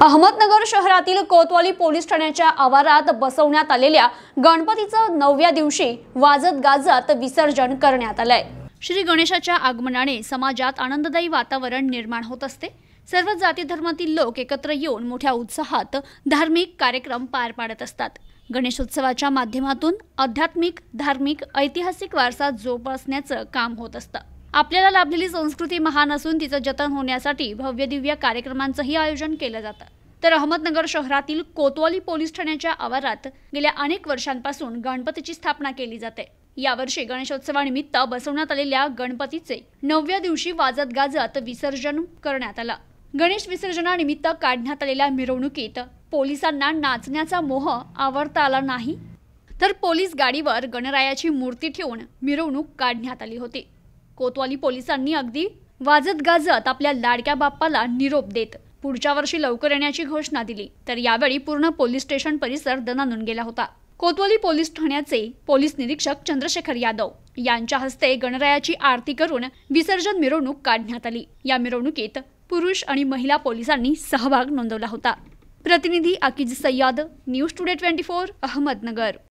अहमदनगर शहरातील कोतवाली पोलीस ठाण्याच्या आवारात बसवण्यात आलेल्या गणपतीचं नवव्या दिवशी वाजत गाजत विसर्जन करण्यात आलंय श्री गणेशाच्या आगमनाने समाजात आनंददायी वातावरण निर्माण होत असते सर्व जाती धर्मातील लोक एकत्र येऊन मोठ्या उत्साहात धार्मिक कार्यक्रम पार पाडत असतात गणेशोत्सवाच्या माध्यमातून आध्यात्मिक धार्मिक ऐतिहासिक वारसा जोपासण्याचं काम होत असतं आपल्याला लाभलेली संस्कृती महान असून तिचं जतन होण्यासाठी भव्य दिव्य कार्यक्रमांचंही आयोजन केलं जातं तर अहमदनगर शहरातील कोतवाली पोलीस ठाण्याच्या आवारात गेल्या अनेक वर्षांपासून गणपतीची स्थापना केली जाते यावर्षी गणेशोत्सवानिमित्त बसवण्यात आलेल्या गणपतीचे नवव्या दिवशी वाजत गाजत विसर्जन करण्यात आलं गणेश विसर्जनानिमित्त काढण्यात आलेल्या मिरवणुकीत पोलिसांना नाचण्याचा मोह आवडता आला नाही तर पोलीस गाडीवर गणरायाची मूर्ती ठेवून मिरवणूक काढण्यात आली होती कोतवाली पोलिसांनी अगदी वाजत गाजत आपल्या लाडक्या बाप्पाला निरोप देत पुढच्या वर्षी लवकर येण्याची घोषणा दिली तर यावेळी पूर्ण पोलीस स्टेशन परिसर दणानून गेला होता कोतवाली पोलीस ठाण्याचे पोलीस निरीक्षक चंद्रशेखर यादव यांच्या हस्ते गणरायाची आरती करून विसर्जन मिरवणूक काढण्यात आली या मिरवणुकीत पुरुष आणि महिला पोलिसांनी सहभाग नोंदवला होता प्रतिनिधी Akij Sayyad news today twenty four Ahmednagar